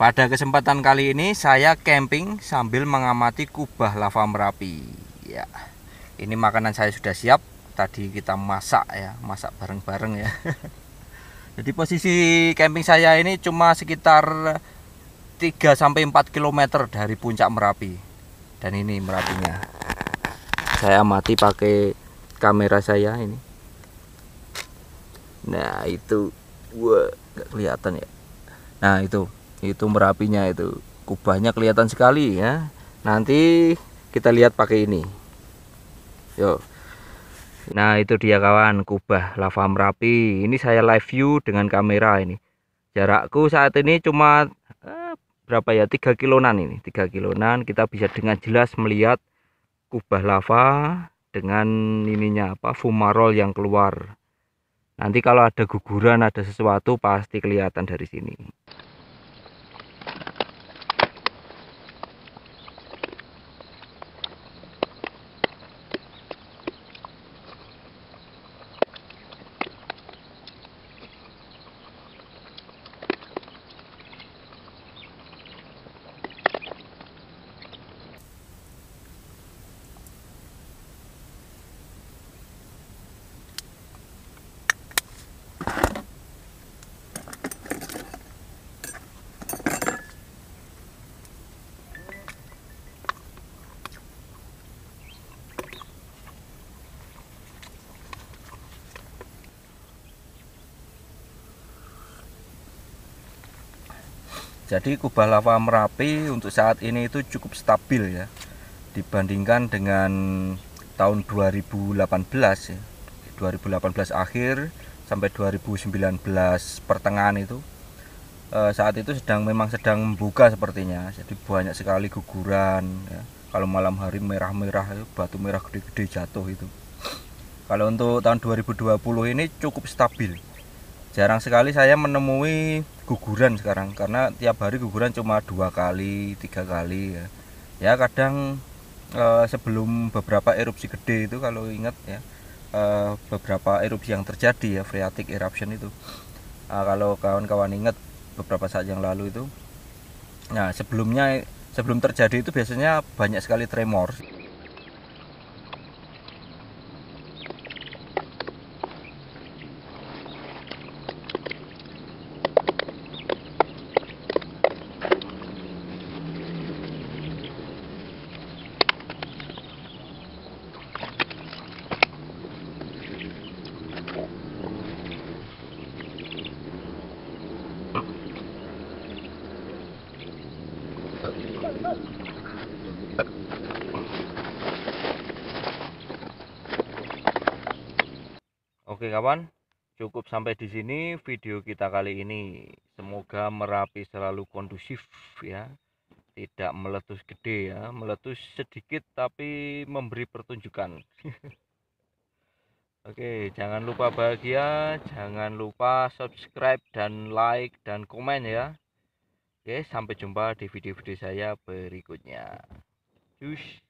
Pada kesempatan kali ini saya camping sambil mengamati kubah lava Merapi. Ya. Ini makanan saya sudah siap. Tadi kita masak ya, masak bareng-bareng ya. Jadi posisi camping saya ini cuma sekitar 3 sampai 4 km dari puncak Merapi. Dan ini merapinya. Saya amati pakai kamera saya ini. Nah, itu gua nggak kelihatan ya. Nah, itu itu merapinya itu kubahnya kelihatan sekali ya nanti kita lihat pakai ini yo nah itu dia kawan kubah lava merapi ini saya live view dengan kamera ini jarakku saat ini cuma eh, berapa ya tiga kilonan ini tiga kilonan kita bisa dengan jelas melihat kubah lava dengan ininya apa fumarol yang keluar nanti kalau ada guguran ada sesuatu pasti kelihatan dari sini Jadi kubah lava Merapi untuk saat ini itu cukup stabil ya dibandingkan dengan tahun 2018 ya. 2018 akhir sampai 2019 pertengahan itu eh, saat itu sedang memang sedang membuka sepertinya jadi banyak sekali guguran ya. kalau malam hari merah-merah batu merah gede-gede jatuh itu kalau untuk tahun 2020 ini cukup stabil jarang sekali saya menemui guguran sekarang karena tiap hari guguran cuma dua kali tiga kali ya, ya kadang e, sebelum beberapa erupsi gede itu kalau ingat ya e, beberapa erupsi yang terjadi ya phreatic eruption itu e, kalau kawan-kawan ingat beberapa saat yang lalu itu nah sebelumnya sebelum terjadi itu biasanya banyak sekali tremor Oke kawan, cukup sampai di sini video kita kali ini. Semoga Merapi selalu kondusif ya. Tidak meletus gede ya, meletus sedikit tapi memberi pertunjukan. Oke, jangan lupa bahagia, jangan lupa subscribe dan like dan komen ya. Oke, sampai jumpa di video-video saya berikutnya. Cus.